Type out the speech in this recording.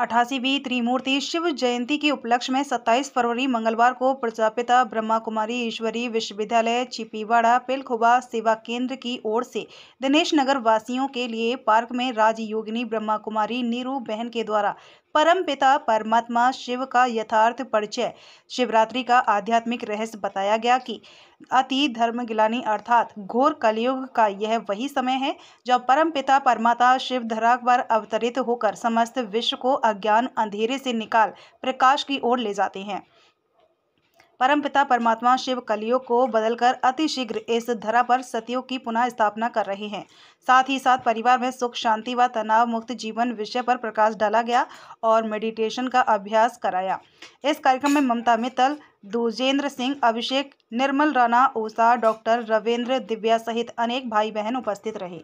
अठासीवीं त्रिमूर्ति शिव जयंती के उपलक्ष्य में 27 फरवरी मंगलवार को प्रजापिता ब्रह्मा कुमारी ईश्वरी विश्वविद्यालय छिपीवाड़ा पिलखुबा सेवा केंद्र की ओर से दिनेश नगर वासियों के लिए पार्क में राजयोगिनी ब्रह्मा कुमारी नीरू बहन के द्वारा परम पिता परमात्मा शिव का यथार्थ परिचय शिवरात्रि का आध्यात्मिक रहस्य बताया गया कि अति धर्म गिलानी अर्थात घोर कलयुग का यह वही समय है जब परम पिता परमाता शिव धरा पर अवतरित होकर समस्त विश्व को अज्ञान अंधेरे से निकाल प्रकाश की ओर ले जाते हैं परमपिता परमात्मा शिव कलियों को बदलकर अतिशीघ्र इस धरा पर सतियों की पुनः स्थापना कर रहे हैं साथ ही साथ परिवार में सुख शांति व तनाव मुक्त जीवन विषय पर प्रकाश डाला गया और मेडिटेशन का अभ्यास कराया इस कार्यक्रम में ममता मित्तल दुजेंद्र सिंह अभिषेक निर्मल राणा ओसा डॉक्टर रविन्द्र दिव्या सहित अनेक भाई बहन उपस्थित रहे